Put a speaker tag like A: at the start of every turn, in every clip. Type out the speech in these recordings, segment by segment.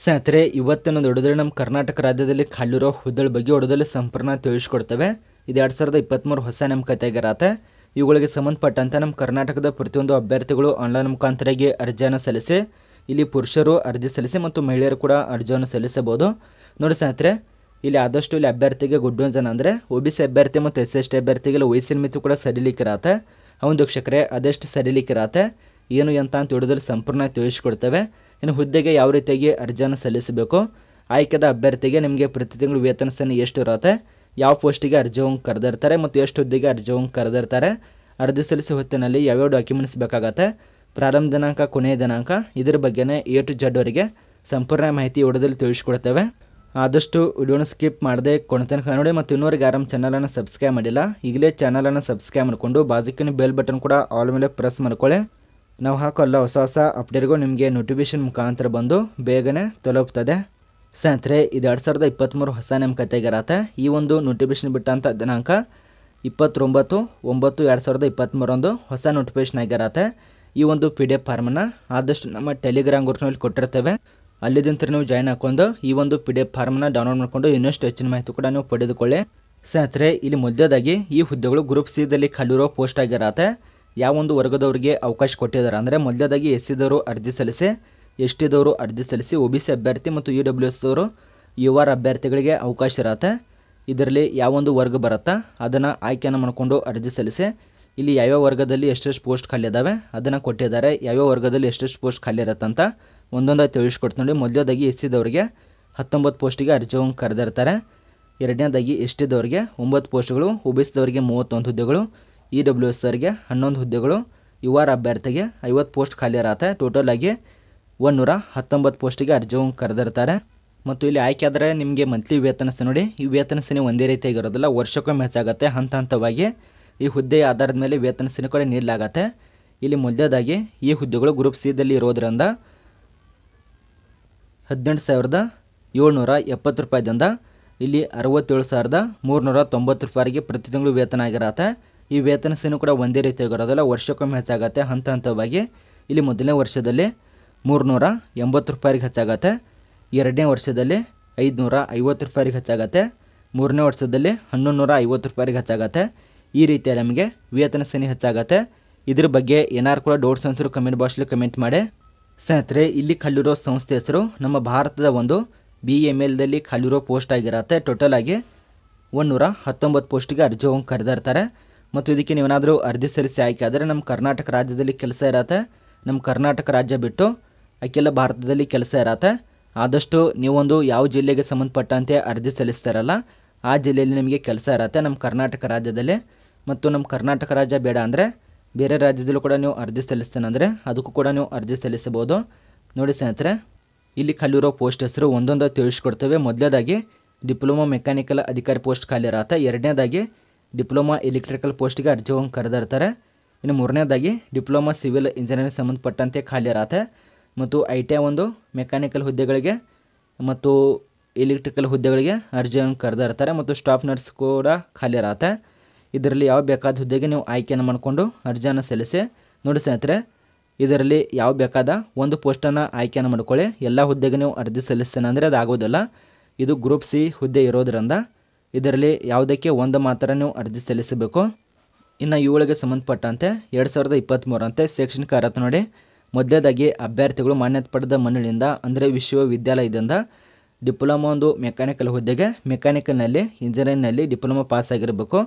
A: ಸ್ನೇಹಿತರೆ ಇವತ್ತಿನ ನೋಡಿದ್ರೆ ನಮ್ಮ ಕರ್ನಾಟಕ ರಾಜ್ಯದಲ್ಲಿ ಖಾಲಿರೋ ಹುದ್ದಳ ಬಗ್ಗೆ ಹೊಡೆದಲ್ಲಿ ಸಂಪೂರ್ಣ ತಿಳಿಸ್ಕೊಡ್ತವೆ ಇದು ಎರಡು ಸಾವಿರದ ಇಪ್ಪತ್ತ್ಮೂರು ಹೊಸ ನಮ್ಮ ಕತೆಗಿರತ್ತೆ ಇವುಗಳಿಗೆ ಸಂಬಂಧಪಟ್ಟಂತೆ ನಮ್ಮ ಕರ್ನಾಟಕದ ಪ್ರತಿಯೊಂದು ಅಭ್ಯರ್ಥಿಗಳು ಆನ್ಲೈನ್ ಮುಖಾಂತರಾಗಿ ಅರ್ಜಿಯನ್ನು ಸಲ್ಲಿಸಿ ಇಲ್ಲಿ ಪುರುಷರು ಅರ್ಜಿ ಸಲ್ಲಿಸಿ ಮತ್ತು ಮಹಿಳೆಯರು ಕೂಡ ಅರ್ಜಿಯನ್ನು ಸಲ್ಲಿಸಬಹುದು ನೋಡಿ ಸ್ನೇಹಿತರೆ ಇಲ್ಲಿ ಆದಷ್ಟು ಇಲ್ಲಿ ಅಭ್ಯರ್ಥಿಗೆ ಗುಡ್ ಜನ ಅಂದರೆ ಒ ಬಿ ಸಿ ಅಭ್ಯರ್ಥಿ ಮತ್ತು ಎಸ್ ಎಸ್ ಟಿ ಅಭ್ಯರ್ಥಿಗೆಲ್ಲ ವಯಸ್ಸಿನ ಮಿತಿ ಕೂಡ ಸರಿಲಿಕ್ಕಿರತ್ತೆ ಅವನ ವೀಕ್ಷಕರೇ ಅದೆಷ್ಟು ಸರಿಲಿಕ್ಕಿರತ್ತೆ ಏನು ಎಂತ ಅಂತ ಹಿಡಿದ್ರೆ ಸಂಪೂರ್ಣ ತಿಳಿಸ್ಕೊಡ್ತೇವೆ ಇನ್ನು ಹುದ್ದೆಗೆ ಯಾವ ರೀತಿಯಾಗಿ ಅರ್ಜಿಯನ್ನು ಸಲ್ಲಿಸಬೇಕು ಆಯ್ಕೆದ ಅಭ್ಯರ್ಥಿಗೆ ನಿಮಗೆ ಪ್ರತಿ ತಿಂಗಳು ವೇತನ ಸ್ಥಾನ ಎಷ್ಟು ಇರುತ್ತೆ ಯಾವ ಪೋಸ್ಟಿಗೆ ಅರ್ಜಿ ಹೋಗಿ ಕರೆದಿರ್ತಾರೆ ಮತ್ತು ಎಷ್ಟು ಹುದ್ದೆಗೆ ಅರ್ಜಿ ಹೋಗಿ ಕರೆದಿರ್ತಾರೆ ಅರ್ಜಿ ಸಲ್ಲಿಸುವ ಹೊತ್ತಿನಲ್ಲಿ ಯಾವ್ಯಾವ ಡಾಕ್ಯುಮೆಂಟ್ಸ್ ಬೇಕಾಗತ್ತೆ ಪ್ರಾರಂಭ ದಿನಾಂಕ ಕೊನೆಯ ದಿನಾಂಕ ಇದರ ಬಗ್ಗೆನೇ ಎ ಟು ಜಡ್ ಅವರಿಗೆ ಸಂಪೂರ್ಣ ಮಾಹಿತಿ ಓಡದಲ್ಲಿ ತಿಳಿಸ್ಕೊಡ್ತೇವೆ ಆದಷ್ಟು ವಿಡಿಯೋನ ಸ್ಕಿಪ್ ಮಾಡದೆ ಕೊನೆತನಕ ನೋಡಿ ಮತ್ತು ಇನ್ನೂರಿಗೆ ಆರಾಮ್ ಚಾನಲನ್ನು ಸಬ್ಸ್ಕ್ರೈಬ್ ಮಾಡಿಲ್ಲ ಈಗಲೇ ಚಾನಲನ್ನು ಸಬ್ಸ್ಕ್ರೈಬ್ ಮಾಡಿಕೊಂಡು ಬಾಜುಕಿನ ಬೆಲ್ ಬಟನ್ ಕೂಡ ಆಲ್ ಮೇಲೆ ಪ್ರೆಸ್ ಮಾಡ್ಕೊಳ್ಳಿ ನಾವು ಹಾಕೋ ಹೊಸ ಹೊಸ ಅಪ್ಡೇಟ್ಗೂ ನಿಮಗೆ ನೋಟಿಫಿಕೇಶನ್ ಮುಖಾಂತರ ಬಂದು ಬೇಗನೆ ತಲುಪ್ತದೆ ಸ್ನೇಹಿತರೆ ಇದು ಎರಡು ಸಾವಿರದ ಇಪ್ಪತ್ತ್ಮೂರು ಹೊಸ ನಿಮ್ಮ ಈ ಒಂದು ನೋಟಿಫಿಕೇಶನ್ ಬಿಟ್ಟಂಥ ದಿನಾಂಕ ಇಪ್ಪತ್ತೊಂಬತ್ತು ಒಂಬತ್ತು ಎರಡು ಸಾವಿರದ ಇಪ್ಪತ್ತ್ಮೂರೊಂದು ಹೊಸ ನೋಟಿಫಿಕೇಶನ್ ಆಗಿರತ್ತೆ ಈ ಒಂದು ಪಿ ಡಿ ಎಫ್ ಫಾರ್ಮನ್ನ ಆದಷ್ಟು ನಮ್ಮ ಟೆಲಿಗ್ರಾಮ್ ಗ್ರೂಪ್ನಲ್ಲಿ ಕೊಟ್ಟಿರ್ತೇವೆ ಅಲ್ಲಿದಂತರ ನೀವು ಜಾಯ್ನ್ ಹಾಕೊಂಡು ಈ ಒಂದು ಪಿ ಡಿ ಎಫ್ ಫಾರ್ಮನ್ನ ಡೌನ್ಲೋಡ್ ಮಾಡಿಕೊಂಡು ಇನ್ನಷ್ಟು ಹೆಚ್ಚಿನ ಮಾಹಿತಿ ಕೂಡ ನೀವು ಪಡೆದುಕೊಳ್ಳಿ ಸ್ನೇಹಿತರೆ ಇಲ್ಲಿ ಮೊದಲೇದಾಗಿ ಈ ಹುದ್ದೆಗಳು ಗ್ರೂಪ್ ಸಿದಲ್ಲಿ ಖಾಲಿರೋ ಪೋಸ್ಟ್ ಆಗಿರತ್ತೆ ಯಾವೊಂದು ವರ್ಗದವರಿಗೆ ಅವಕಾಶ ಕೊಟ್ಟಿದ್ದಾರೆ ಅಂದರೆ ಮೊದಲದಾಗಿ ಎಸ್ ಸಿದವರು ಅರ್ಜಿ ಸಲ್ಲಿಸಿ ಎಸ್ ಅರ್ಜಿ ಸಲ್ಲಿಸಿ ಒ ಬಿ ಸಿ ಅಭ್ಯರ್ಥಿ ಮತ್ತು ಯು ಡಬ್ಲ್ಯೂ ಎಸ್ದವರು ಯು ಆರ್ ಅಭ್ಯರ್ಥಿಗಳಿಗೆ ಅವಕಾಶ ಇರತ್ತೆ ಇದರಲ್ಲಿ ಯಾವೊಂದು ವರ್ಗ ಬರುತ್ತಾ ಅದನ್ನು ಆಯ್ಕೆಯನ್ನು ಮಾಡಿಕೊಂಡು ಅರ್ಜಿ ಸಲ್ಲಿಸಿ ಇಲ್ಲಿ ಯಾವ್ಯಾವ ವರ್ಗದಲ್ಲಿ ಎಷ್ಟೆಷ್ಟು ಪೋಸ್ಟ್ ಖಾಲಿ ಇದ್ದಾವೆ ಅದನ್ನು ಕೊಟ್ಟಿದ್ದಾರೆ ಯಾವ್ಯಾವ ವರ್ಗದಲ್ಲಿ ಎಷ್ಟೆಷ್ಟು ಪೋಸ್ಟ್ ಖಾಲಿ ಅಂತ ಒಂದೊಂದಾಗಿ ತಿಳಿಸ್ಕೊಡ್ತೀನಿ ಮೊದಲದಾಗಿ ಎಸ್ ಸಿದವ್ರಿಗೆ ಹತ್ತೊಂಬತ್ತು ಪೋಸ್ಟಿಗೆ ಅರ್ಜಿ ಕರೆದಿರ್ತಾರೆ ಎರಡನೇದಾಗಿ ಎಸ್ಟಿದವರಿಗೆ ಒಂಬತ್ತು ಪೋಸ್ಟ್ಗಳು ಒ ಬಿ ಸಿದವರಿಗೆ ಮೂವತ್ತೊಂದು ಹುದ್ದೆಗಳು ಇ e ಡಬ್ಲ್ಯೂ ಎಸ್ ಸರ್ಗೆ ಹನ್ನೊಂದು ಹುದ್ದೆಗಳು ಯು ಆರ್ ಅಭ್ಯರ್ಥಿಗೆ ಐವತ್ತು ಪೋಸ್ಟ್ ಖಾಲಿ ಇರತ್ತೆ ಟೋಟಲ್ ಆಗಿ ಒಂದೂರ ಹತ್ತೊಂಬತ್ತು ಪೋಸ್ಟಿಗೆ ಅರ್ಜಿಯನ್ನು ಕರೆದಿರ್ತಾರೆ ಮತ್ತು ಇಲ್ಲಿ ಆಯ್ಕೆ ಆದರೆ ನಿಮಗೆ ಮಂತ್ಲಿ ವೇತನ ನೋಡಿ ಈ ವೇತನ ಸೇನೆ ಒಂದೇ ರೀತಿಯಾಗಿರೋದಿಲ್ಲ ವರ್ಷಕ್ಕೊಮ್ಮೆ ಆಗುತ್ತೆ ಹಂತ ಹಂತವಾಗಿ ಈ ಹುದ್ದೆಯ ಆಧಾರದ ಮೇಲೆ ವೇತನ ಸೇನೆ ಕೂಡ ನೀಡಲಾಗತ್ತೆ ಇಲ್ಲಿ ಮೊದಲೇದಾಗಿ ಈ ಹುದ್ದೆಗಳು ಗ್ರೂಪ್ ಸಿದಲ್ಲಿ ಇರೋದರಿಂದ ಹದಿನೆಂಟು ಸಾವಿರದ ಏಳ್ನೂರ ಎಪ್ಪತ್ತು ರೂಪಾಯಿದಿಂದ ಇಲ್ಲಿ ಅರವತ್ತೇಳು ಸಾವಿರದ ಮೂರುನೂರ ತೊಂಬತ್ತು ರೂಪಾಯಿಗೆ ಪ್ರತಿ ತಿಂಗಳು ವೇತನ ಆಗಿರತ್ತೆ ಈ ವೇತನ ಸೇನು ಕೂಡ ಒಂದೇ ಇರೋದಲ್ಲ ವರ್ಷಕ್ಕೊಮ್ಮೆ ಹೆಚ್ಚಾಗತ್ತೆ ಹಂತ ಹಂತವಾಗಿ ಇಲ್ಲಿ ಮೊದಲನೇ ವರ್ಷದಲ್ಲಿ ಮೂರುನೂರ ಎಂಬತ್ತು ರೂಪಾಯಿಗೆ ಹೆಚ್ಚಾಗತ್ತೆ ಎರಡನೇ ವರ್ಷದಲ್ಲಿ ಐದುನೂರ ಐವತ್ತು ರೂಪಾಯಿಗೆ ಹೆಚ್ಚಾಗತ್ತೆ ಮೂರನೇ ವರ್ಷದಲ್ಲಿ ಹನ್ನೊಂದು ನೂರ ಐವತ್ತು ರೂಪಾಯಿಗೆ ಹೆಚ್ಚಾಗತ್ತೆ ಈ ರೀತಿಯಲ್ಲಿ ನಮಗೆ ವೇತನ ಸೇನೆ ಹೆಚ್ಚಾಗತ್ತೆ ಇದ್ರ ಬಗ್ಗೆ ಏನಾರು ಕೂಡ ಡೌಟ್ಸ್ ಅನ್ಸರು ಕಮೆಂಟ್ ಬಾಕ್ಸಲ್ಲಿ ಕಮೆಂಟ್ ಮಾಡಿ ಸ್ನೇಹಿತರೆ ಇಲ್ಲಿ ಕಲ್ಲಿರೋ ಸಂಸ್ಥೆ ಹೆಸರು ನಮ್ಮ ಭಾರತದ ಒಂದು ಬಿ ಎಮ್ ಎಲ್ದಲ್ಲಿ ಖಾಲಿರೋ ಪೋಸ್ಟ್ ಆಗಿರತ್ತೆ ಟೋಟಲ್ ಆಗಿ ನೂರ ಹತ್ತೊಂಬತ್ತು ಪೋಸ್ಟಿಗೆ ಅರ್ಜಿ ಹೋಗಿ ಕರೆದಿರ್ತಾರೆ ಮತ್ತು ಇದಕ್ಕೆ ನೀವೇನಾದರೂ ಅರ್ಜಿ ಸಲ್ಲಿಸಿ ಆಯ್ಕೆ ಆದರೆ ನಮ್ಮ ಕರ್ನಾಟಕ ರಾಜ್ಯದಲ್ಲಿ ಕೆಲಸ ಇರತ್ತೆ ನಮ್ಮ ಕರ್ನಾಟಕ ರಾಜ್ಯ ಬಿಟ್ಟು ಆಕೆಲ್ಲ ಭಾರತದಲ್ಲಿ ಕೆಲಸ ಇರತ್ತೆ ಆದಷ್ಟು ನೀವೊಂದು ಯಾವ ಜಿಲ್ಲೆಗೆ ಸಂಬಂಧಪಟ್ಟಂತೆ ಅರ್ಜಿ ಸಲ್ಲಿಸ್ತಾರಲ್ಲ ಆ ಜಿಲ್ಲೆಯಲ್ಲಿ ನಿಮಗೆ ಕೆಲಸ ಇರತ್ತೆ ನಮ್ಮ ಕರ್ನಾಟಕ ರಾಜ್ಯದಲ್ಲಿ ಮತ್ತು ನಮ್ಮ ಕರ್ನಾಟಕ ರಾಜ್ಯ ಬೇಡ ಅಂದರೆ ಬೇರೆ ರಾಜ್ಯದಲ್ಲೂ ಕೂಡ ನೀವು ಅರ್ಜಿ ಸಲ್ಲಿಸ್ತೇನೆಂದರೆ ಅದಕ್ಕೂ ಕೂಡ ನೀವು ಅರ್ಜಿ ಸಲ್ಲಿಸಬಹುದು ನೋಡಿ ಸ್ನೇಹಿತರೆ ಇಲ್ಲಿ ಖಾಲಿರೋ ಪೋಸ್ಟ್ ಹೆಸರು ಒಂದೊಂದು ತಿಳಿಸ್ಕೊಡ್ತೇವೆ ಮೊದಲನೇದಾಗಿ ಡಿಪ್ಲೊಮಾ ಮೆಕ್ಯಾನಿಕಲ್ ಅಧಿಕಾರಿ ಪೋಸ್ಟ್ ಖಾಲಿ ಇರತ್ತೆ ಎರಡನೇದಾಗಿ ಡಿಪ್ಲೊಮಾ ಎಲೆಕ್ಟ್ರಿಕಲ್ ಪೋಸ್ಟ್ಗೆ ಅರ್ಜಿ ಹೋಗಿ ಕರೆದಿರ್ತಾರೆ ಇನ್ನು ಮೂರನೇದಾಗಿ ಡಿಪ್ಲೊಮಾ ಸಿವಿಲ್ ಇಂಜಿನಿಯರಿಂಗ್ ಸಂಬಂಧಪಟ್ಟಂತೆ ಖಾಲಿ ಇರತ್ತೆ ಮತ್ತು ಐ ಟಿ ಐ ಒಂದು ಮೆಕ್ಯಾನಿಕಲ್ ಹುದ್ದೆಗಳಿಗೆ ಮತ್ತು ಎಲೆಕ್ಟ್ರಿಕಲ್ ಹುದ್ದೆಗಳಿಗೆ ಅರ್ಜಿಯನ್ನು ಕರೆದಿರ್ತಾರೆ ಮತ್ತು ಸ್ಟಾಫ್ ನರ್ಸ್ ಕೂಡ ಖಾಲಿ ಇರತ್ತೆ ಇದರಲ್ಲಿ ಯಾವ ಬೇಕಾದ ಹುದ್ದೆಗೆ ನೀವು ಆಯ್ಕೆಯನ್ನು ಮಾಡಿಕೊಂಡು ಅರ್ಜಿಯನ್ನು ಸಲ್ಲಿಸಿ ನೋಡಿ ಸ್ನೇಹಿತರೆ ಇದರಲ್ಲಿ ಯಾವ ಬೇಕಾದ ಒಂದು ಪೋಸ್ಟನ್ನು ಆಯ್ಕೆಯನ್ನು ಮಾಡ್ಕೊಳ್ಳಿ ಎಲ್ಲ ಹುದ್ದೆಗೆ ನೀವು ಅರ್ಜಿ ಸಲ್ಲಿಸ್ತೇನೆ ಅಂದರೆ ಅದು ಆಗೋದಿಲ್ಲ ಇದು ಗ್ರೂಪ್ ಸಿ ಹುದ್ದೆ ಇರೋದರಿಂದ ಇದರಲ್ಲಿ ಯಾವುದಕ್ಕೆ ಒಂದು ಮಾತ್ರ ನೀವು ಅರ್ಜಿ ಸಲ್ಲಿಸಬೇಕು ಇನ್ನು ಇವುಗಳಿಗೆ ಸಂಬಂಧಪಟ್ಟಂತೆ ಎರಡು ಸಾವಿರದ ಇಪ್ಪತ್ತ್ಮೂರಂತೆ ಶೈಕ್ಷಣಿಕ ಅರ್ಹತೆ ನೋಡಿ ಮೊದಲೇದಾಗಿ ಅಭ್ಯರ್ಥಿಗಳು ಮಾನ್ಯತೆ ಪಡೆದ ಮಂಡಳಿಯಿಂದ ಅಂದರೆ ವಿಶ್ವವಿದ್ಯಾಲಯದಿಂದ ಡಿಪ್ಲೊಮಾ ಒಂದು ಮೆಕ್ಯಾನಿಕಲ್ ಹುದ್ದೆಗೆ ಮೆಕ್ಯಾನಿಕಲ್ನಲ್ಲಿ ಇಂಜಿನಿಯರಿಂಗ್ನಲ್ಲಿ ಡಿಪ್ಲೊಮಾ ಪಾಸ್ ಆಗಿರಬೇಕು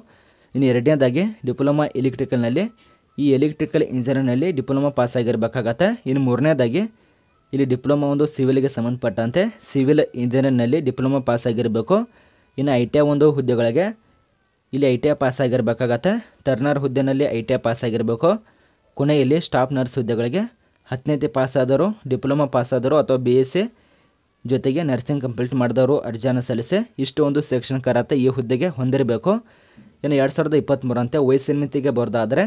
A: ಇನ್ನು ಎರಡನೇದಾಗಿ ಡಿಪ್ಲೊಮಾ ಎಲೆಕ್ಟ್ರಿಕಲ್ನಲ್ಲಿ ಈ ಎಲೆಕ್ಟ್ರಿಕಲ್ ಇಂಜಿನಿಯರಿಂಗ್ನಲ್ಲಿ ಡಿಪ್ಲೊಮಾ ಪಾಸ್ ಆಗಿರಬೇಕಾಗತ್ತೆ ಇನ್ನು ಮೂರನೇದಾಗಿ ಇಲ್ಲಿ ಡಿಪ್ಲೊಮಾ ಒಂದು ಸಿವಿಲ್ಗೆ ಸಂಬಂಧಪಟ್ಟಂತೆ ಸಿವಿಲ್ ಇಂಜಿನಿಯರಿಂಗ್ನಲ್ಲಿ ಡಿಪ್ಲೊಮಾ ಪಾಸ್ ಆಗಿರಬೇಕು ಇನ್ನು ಐ ಟಿ ಐ ಒಂದು ಹುದ್ದೆಗಳಿಗೆ ಇಲ್ಲಿ ಐ ಟಿ ಐ ಪಾಸ್ ಆಗಿರಬೇಕಾಗತ್ತೆ ಟರ್ನರ್ ಹುದ್ದೆನಲ್ಲಿ ಐ ಟಿ ಐ ಪಾಸ್ ಆಗಿರಬೇಕು ಕೊನೆಯಲ್ಲಿ ಸ್ಟಾಫ್ ನರ್ಸ್ ಹುದ್ದೆಗಳಿಗೆ ಹತ್ತನೇತಿ ಪಾಸಾದರು ಡಿಪ್ಲೊಮಾ ಪಾಸಾದರು ಅಥವಾ ಬಿ ಎಸ್ ಸಿ ಜೊತೆಗೆ ನರ್ಸಿಂಗ್ ಕಂಪ್ಲೀಟ್ ಮಾಡಿದವರು ಅರ್ಜಿಯನ್ನು ಸಲ್ಲಿಸಿ ಇಷ್ಟು ಒಂದು ಸೆಕ್ಷನ್ ಈ ಹುದ್ದೆಗೆ ಹೊಂದಿರಬೇಕು ಇನ್ನು ಎರಡು ಸಾವಿರದ ಇಪ್ಪತ್ತ್ಮೂರಂತೆ ವಯಸ್ಸಿನ ಮಿತಿಗೆ ಬರೋದಾದರೆ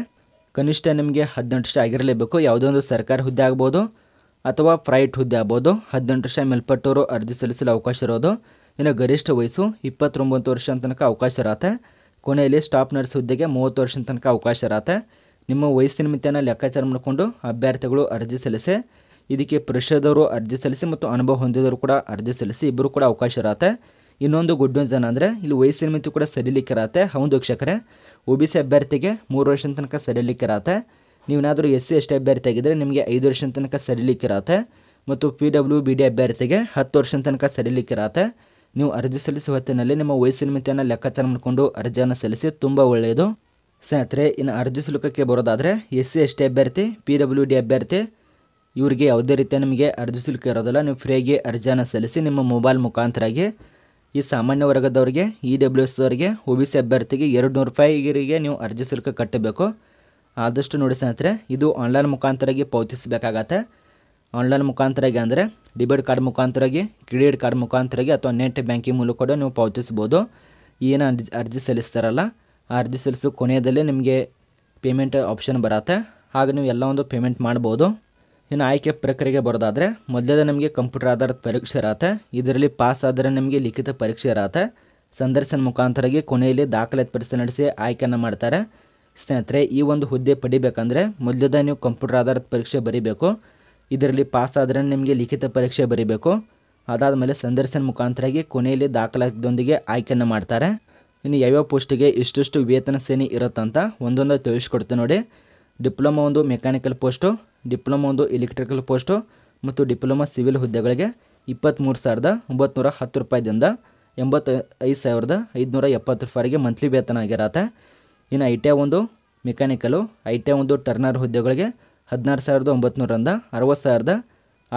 A: ಕನಿಷ್ಠ ನಿಮಗೆ ಹದಿನೆಂಟು ಆಗಿರಲೇಬೇಕು ಯಾವುದೋ ಒಂದು ಸರ್ಕಾರಿ ಹುದ್ದೆ ಆಗ್ಬೋದು ಅಥವಾ ಪ್ರೈವೇಟ್ ಹುದ್ದೆ ಆಗ್ಬೋದು ಹದಿನೆಂಟು ಮೇಲ್ಪಟ್ಟವರು ಅರ್ಜಿ ಸಲ್ಲಿಸಲು ಅವಕಾಶ ಇರೋದು ಇನ್ನು ಗರಿಷ್ಠ ವಯಸ್ಸು ಇಪ್ಪತ್ತೊಂಬತ್ತು ವರ್ಷ ತನಕ ಅವಕಾಶ ಇರತ್ತೆ ಕೊನೆಯಲ್ಲಿ ಸ್ಟಾಫ್ ನರ್ಸ್ ಹುದ್ದೆಗೆ ಮೂವತ್ತು ವರ್ಷದ ತನಕ ಅವಕಾಶ ಇರತ್ತೆ ನಿಮ್ಮ ವಯಸ್ಸಿನ ಮಿತಿಯನ್ನು ಲೆಕ್ಕಾಚಾರ ಮಾಡಿಕೊಂಡು ಅಭ್ಯರ್ಥಿಗಳು ಅರ್ಜಿ ಸಲ್ಲಿಸಿ ಇದಕ್ಕೆ ಪರಿಷದವರು ಅರ್ಜಿ ಸಲ್ಲಿಸಿ ಮತ್ತು ಅನುಭವ ಹೊಂದಿದವರು ಕೂಡ ಅರ್ಜಿ ಸಲ್ಲಿಸಿ ಇಬ್ಬರು ಕೂಡ ಅವಕಾಶ ಇರತ್ತೆ ಇನ್ನೊಂದು ಗುಡ್ ನ್ಯೂಸ್ ಏನಂದರೆ ಇಲ್ಲಿ ವಯಸ್ಸಿನ ಮಿತಿ ಕೂಡ ಸರಿಲಿಕ್ಕಿರತ್ತೆ ಹೌದು ವೀಕ್ಷಕರೇ ಒ ಬಿ ಸಿ ಅಭ್ಯರ್ಥಿಗೆ ಮೂರು ವರ್ಷದ ತನಕ ಸರಿಲಿಕ್ಕಿರತ್ತೆ ನೀವೇನಾದರೂ ಎಸ್ ಸಿ ಎಸ್ ಟಿ ಅಭ್ಯರ್ಥಿ ಆಗಿದ್ದರೆ ನಿಮಗೆ ಐದು ವರ್ಷದ ತನಕ ಸರಿಲಿಕ್ಕಿರತ್ತೆ ಮತ್ತು ಪಿ ಡಬ್ಲ್ಯೂ ಬಿ ಡಿ ಅಭ್ಯರ್ಥಿಗೆ ಹತ್ತು ವರ್ಷದ ತನಕ ಸರಿಲಿಕ್ಕಿರತ್ತೆ ನೀವು ಅರ್ಜಿ ಸಲ್ಲಿಸುವ ಹೊತ್ತಿನಲ್ಲಿ ನಿಮ್ಮ ವಯಸ್ಸಿನ ಮಿತಿಯನ್ನು ಲೆಕ್ಕಾಚಾರ ಮಾಡಿಕೊಂಡು ಅರ್ಜಿಯನ್ನು ಸಲ್ಲಿಸಿ ತುಂಬ ಒಳ್ಳೆಯದು ಸ್ನೇಹಿತರೆ ಇನ್ನು ಅರ್ಜಿ ಶುಲ್ಕಕ್ಕೆ ಬರೋದಾದರೆ ಎಸ್ ಸಿ ಎಸ್ ಟಿ ಅಭ್ಯರ್ಥಿ ಪಿ ಡಬ್ಲ್ಯೂ ಡಿ ಅಭ್ಯರ್ಥಿ ಇವರಿಗೆ ಯಾವುದೇ ರೀತಿಯ ನಿಮಗೆ ಅರ್ಜಿ ಶುಲ್ಕ ಇರೋದಿಲ್ಲ ನೀವು ಫ್ರೀಗೆ ಅರ್ಜಿಯನ್ನು ಸಲ್ಲಿಸಿ ನಿಮ್ಮ ಮೊಬೈಲ್ ಮುಖಾಂತರಾಗಿ ಈ ಸಾಮಾನ್ಯ ವರ್ಗದವರಿಗೆ ಇ ಡಬ್ಲ್ಯೂ ಎಸ್ ಅವರಿಗೆ ಒ ಬಿ ಸಿ ಅಭ್ಯರ್ಥಿಗೆ ಎರಡು ನೂರು ರೂಪಾಯಿಗೆ ನೀವು ಅರ್ಜಿ ಶುಲ್ಕ ಕಟ್ಟಬೇಕು ಆದಷ್ಟು ನೋಡಿ ಸ್ನೇಹಿತರೆ ಇದು ಆನ್ಲೈನ್ ಮುಖಾಂತರಾಗಿ ಪಾವತಿಸಬೇಕಾಗತ್ತೆ ಆನ್ಲೈನ್ ಮುಖಾಂತರಾಗಿ ಅಂದರೆ ಡೆಬಿಟ್ ಕಾರ್ಡ್ ಮುಖಾಂತರಾಗಿ ಕ್ರೆಡಿಟ್ ಕಾರ್ಡ್ ಮುಖಾಂತರಾಗಿ ಅಥವಾ ನೆಟ್ ಬ್ಯಾಂಕಿಂಗ್ ಮೂಲಕ ಕೂಡ ನೀವು ಪಾವತಿಸ್ಬೋದು ಏನು ಅರ್ಜಿ ಅರ್ಜಿ ಸಲ್ಲಿಸ್ತಾರಲ್ಲ ಆ ಅರ್ಜಿ ಸಲ್ಲಿಸೋ ಕೊನೆಯದಲ್ಲಿ ನಿಮಗೆ ಪೇಮೆಂಟ್ ಆಪ್ಷನ್ ಬರತ್ತೆ ಹಾಗೆ ನೀವು ಎಲ್ಲ ಒಂದು ಪೇಮೆಂಟ್ ಮಾಡ್ಬೋದು ಇನ್ನು ಆಯ್ಕೆ ಪ್ರಕ್ರಿಯೆಗೆ ಬರೋದಾದರೆ ಮೊದಲೇ ನಮಗೆ ಕಂಪ್ಯೂಟರ್ ಆಧಾರಿತ ಪರೀಕ್ಷೆ ಇರತ್ತೆ ಇದರಲ್ಲಿ ಪಾಸ್ ಆದರೆ ನಿಮಗೆ ಲಿಖಿತ ಪರೀಕ್ಷೆ ಇರತ್ತೆ ಸಂದರ್ಶನ ಮುಖಾಂತರಾಗಿ ಕೊನೆಯಲ್ಲಿ ದಾಖಲೆ ಪರೀಕ್ಷೆ ನಡೆಸಿ ಆಯ್ಕೆಯನ್ನು ಮಾಡ್ತಾರೆ ಸ್ನೇಹಿತರೆ ಈ ಒಂದು ಹುದ್ದೆ ಪಡಿಬೇಕಂದ್ರೆ ಮೊದಲದ ನೀವು ಕಂಪ್ಯೂಟರ್ ಆಧಾರಿತ ಪರೀಕ್ಷೆ ಬರೀಬೇಕು ಇದರಲ್ಲಿ ಪಾಸಾದರೆ ನಿಮಗೆ ಲಿಖಿತ ಪರೀಕ್ಷೆ ಬರೀಬೇಕು ಅದಾದ ಮೇಲೆ ಸಂದರ್ಶನ ಮುಖಾಂತರಾಗಿ ಕೊನೆಯಲ್ಲಿ ದಾಖಲಾತಿದೊಂದಿಗೆ ಆಯ್ಕೆಯನ್ನು ಮಾಡ್ತಾರೆ ಇನ್ನು ಯಾವ್ಯಾವ ಪೋಸ್ಟಿಗೆ ಇಷ್ಟಿಷ್ಟು ವೇತನ ಸೇನೆ ಇರುತ್ತಂತ ಒಂದೊಂದು ತಿಳಿಸ್ಕೊಡ್ತೀನಿ ನೋಡಿ ಡಿಪ್ಲೊಮಾ ಒಂದು ಮೆಕ್ಯಾನಿಕಲ್ ಪೋಸ್ಟು ಡಿಪ್ಲೊಮಾ ಒಂದು ಎಲೆಕ್ಟ್ರಿಕಲ್ ಪೋಸ್ಟು ಮತ್ತು ಡಿಪ್ಲೊಮಾ ಸಿವಿಲ್ ಹುದ್ದೆಗಳಿಗೆ ಇಪ್ಪತ್ತ್ಮೂರು ಸಾವಿರದ ಒಂಬತ್ತು ಹತ್ತು ರೂಪಾಯಿದಿಂದ ಎಂಬತ್ತು ಐದು ಸಾವಿರದ ಐದುನೂರ ಎಪ್ಪತ್ತು ರೂಪಾಯಿಗೆ ಮಂತ್ಲಿ ವೇತನ ಆಗಿರತ್ತೆ ಇನ್ನು ಐ ಟಿ ಐ ಒಂದು ಮೆಕ್ಯಾನಿಕಲು ಐ ಟಿ ಐ ಒಂದು ಟರ್ನರ್ ಹುದ್ದೆಗಳಿಗೆ ಹದಿನಾರು ಸಾವಿರದ ಒಂಬತ್ತು ಅರವತ್ತು ಸಾವಿರದ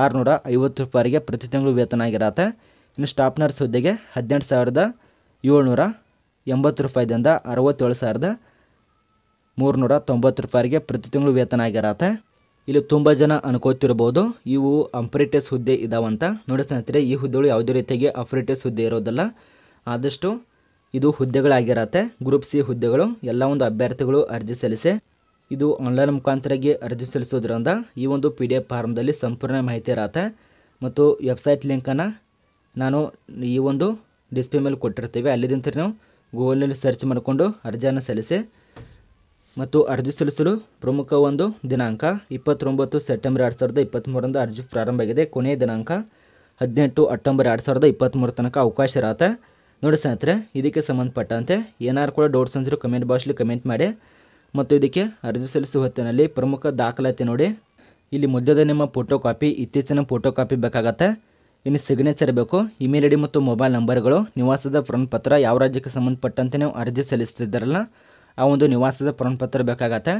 A: ಆರುನೂರ ಐವತ್ತು ರೂಪಾಯಿಗೆ ಪ್ರತಿ ತಿಂಗಳು ವೇತನ ಆಗಿರತ್ತೆ ಇನ್ನು ಸ್ಟಾಫ್ ನರ್ಸ್ ಹುದ್ದೆಗೆ ಹದಿನೆಂಟು ಸಾವಿರದ ಏಳ್ನೂರ ಎಂಬತ್ತು ರೂಪಾಯಿದಿಂದ ಅರವತ್ತೇಳು ಸಾವಿರದ ಮೂರುನೂರ ತೊಂಬತ್ತು ರೂಪಾಯಿಗೆ ಪ್ರತಿ ತಿಂಗಳು ವೇತನ ಆಗಿರತ್ತೆ ಇಲ್ಲಿ ತುಂಬ ಜನ ಅನ್ಕೋತಿರ್ಬೋದು ಇವು ಅಂಪ್ರಿಟೇಸ್ ಹುದ್ದೆ ಇದಾವಂತ ನೋಡಿ ಸ್ನೇಹಿತರೆ ಈ ಹುದ್ದೆಗಳು ಯಾವುದೇ ರೀತಿಯಾಗಿ ಅಪ್ರಿಟೇಸ್ ಹುದ್ದೆ ಇರೋದಿಲ್ಲ ಆದಷ್ಟು ಇದು ಹುದ್ದೆಗಳಾಗಿರತ್ತೆ ಗ್ರೂಪ್ ಸಿ ಹುದ್ದೆಗಳು ಎಲ್ಲ ಒಂದು ಅಭ್ಯರ್ಥಿಗಳು ಅರ್ಜಿ ಸಲ್ಲಿಸಿ ಇದು ಆನ್ಲೈನ್ ಮುಖಾಂತರವಾಗಿ ಅರ್ಜಿ ಸಲ್ಲಿಸೋದ್ರಿಂದ ಈ ಒಂದು ಪಿ ಡಿ ಎಫ್ ಫಾರ್ಮ್ದಲ್ಲಿ ಸಂಪೂರ್ಣ ಮಾಹಿತಿ ಇರತ್ತೆ ಮತ್ತು ವೆಬ್ಸೈಟ್ ಲಿಂಕನ್ನು ನಾನು ಈ ಒಂದು ಡಿಸ್ಪ್ಲೇ ಮೇಲೆ ಕೊಟ್ಟಿರ್ತೀವಿ ಅಲ್ಲಿದ್ದಂತ ನೀವು ಗೂಗಲ್ನಲ್ಲಿ ಸರ್ಚ್ ಮಾಡಿಕೊಂಡು ಅರ್ಜಿಯನ್ನು ಸಲ್ಲಿಸಿ ಮತ್ತು ಅರ್ಜಿ ಸಲ್ಲಿಸಲು ಪ್ರಮುಖ ಒಂದು ದಿನಾಂಕ ಇಪ್ಪತ್ತೊಂಬತ್ತು ಸೆಪ್ಟೆಂಬರ್ ಎರಡು ಸಾವಿರದ ಇಪ್ಪತ್ತ್ಮೂರರಿಂದ ಅರ್ಜಿ ಪ್ರಾರಂಭ ಆಗಿದೆ ಕೊನೆಯ ದಿನಾಂಕ ಹದಿನೆಂಟು ಅಕ್ಟೋಬರ್ ಎರಡು ಸಾವಿರದ ಇಪ್ಪತ್ತ್ಮೂರು ತನಕ ಅವಕಾಶ ಇರತ್ತೆ ನೋಡಿ ಸ್ನೇಹಿತರೆ ಇದಕ್ಕೆ ಸಂಬಂಧಪಟ್ಟಂತೆ ಏನಾರು ಕೂಡ ಡೌಟ್ಸ್ ಅಂದರೆ ಕಮೆಂಟ್ ಬಾಕ್ಸಲ್ಲಿ ಕಮೆಂಟ್ ಮಾಡಿ ಮತ್ತು ಇದಕ್ಕೆ ಅರ್ಜಿ ಸಲ್ಲಿಸುವ ಹೊತ್ತಿನಲ್ಲಿ ಪ್ರಮುಖ ದಾಖಲಾತಿ ನೋಡಿ ಇಲ್ಲಿ ಮೊದಲದ ನಿಮ್ಮ ಫೋಟೋ ಕಾಪಿ ಇತ್ತೀಚಿನ ಫೋಟೋ ಕಾಪಿ ಬೇಕಾಗತ್ತೆ ಇನ್ನು ಸಿಗ್ನೇಚರ್ ಬೇಕು ಇಮೇಲ್ ಐ ಮತ್ತು ಮೊಬೈಲ್ ನಂಬರ್ಗಳು ನಿವಾಸದ ಪ್ರಮಾಣಪತ್ರ ಯಾವ ರಾಜ್ಯಕ್ಕೆ ಸಂಬಂಧಪಟ್ಟಂತೆ ನೀವು ಅರ್ಜಿ ಸಲ್ಲಿಸ್ತಿದ್ದಾರಲ್ಲ ಆ ಒಂದು ನಿವಾಸದ ಪ್ರಮಾಣಪತ್ರ ಬೇಕಾಗತ್ತೆ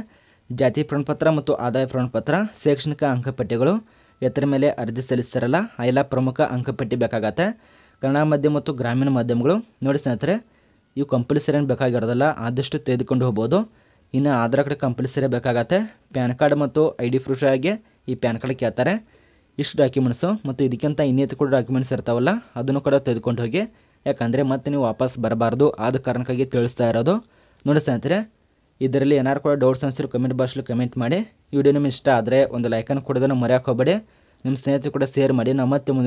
A: ಜಾತಿ ಪ್ರಮಾಣಪತ್ರ ಮತ್ತು ಆದಾಯ ಪ್ರಮಾಣಪತ್ರ ಶೈಕ್ಷಣಿಕ ಅಂಕಪಟ್ಟಿಗಳು ಎತ್ತರ ಮೇಲೆ ಅರ್ಜಿ ಸಲ್ಲಿಸ್ತಾರಲ್ಲ ಆ ಎಲ್ಲ ಪ್ರಮುಖ ಅಂಕಪಟ್ಟಿ ಬೇಕಾಗತ್ತೆ ಕನ್ನಡ ಮಾಧ್ಯಮ ಮತ್ತು ಗ್ರಾಮೀಣ ಮಾಧ್ಯಮಗಳು ನೋಡಿ ಸ್ನೇಹಿತರೆ ಇವು ಕಂಪಲ್ಸರಿ ಏನು ಬೇಕಾಗಿರೋದಲ್ಲ ಆದಷ್ಟು ತೆಗೆದುಕೊಂಡು ಹೋಗ್ಬೋದು ಇನ್ನು ಆಧಾರ್ ಕಾರ್ಡ್ ಕಂಪಲ್ಸರಿ ಬೇಕಾಗತ್ತೆ ಪ್ಯಾನ್ ಕಾರ್ಡ್ ಮತ್ತು ಐ ಡಿ ಆಗಿ ಈ ಪ್ಯಾನ್ ಕಾರ್ಡ್ ಕೇಳ್ತಾರೆ ಇಷ್ಟು ಡಾಕ್ಯುಮೆಂಟ್ಸು ಮತ್ತು ಇದಕ್ಕಿಂತ ಇನ್ನೇತು ಕೂಡ ಡಾಕ್ಯುಮೆಂಟ್ಸ್ ಇರ್ತಾವಲ್ಲ ಅದನ್ನು ಕೂಡ ತೆಗೆದುಕೊಂಡು ಹೋಗಿ ಯಾಕಂದರೆ ಮತ್ತೆ ನೀವು ವಾಪಸ್ ಬರಬಾರ್ದು ಆದ ಕಾರಣಕ್ಕಾಗಿ ತಿಳಿಸ್ತಾ ಇರೋದು ನೋಡಿ ಸ್ನೇಹಿತರೆ ಇದರಲ್ಲಿ ಏನಾರು ಕೂಡ ಡೌಟ್ಸ್ ಅನಿಸಿದ್ರು ಕಮೆಂಟ್ ಬಾಕ್ಸಲ್ಲಿ ಕಮೆಂಟ್ ಮಾಡಿ ವಿಡಿಯೋ ನಿಮ್ಗೆ ಇಷ್ಟ ಆದರೆ ಒಂದು ಲೈಕನ್ನು ಕೊಡೋದನ್ನು ಮರೆಯಾಕೋಬೇಡಿ ನಿಮ್ಮ ಸ್ನೇಹಿತರು ಕೂಡ ಶೇರ್ ಮಾಡಿ ನಾವು ಮತ್ತೆ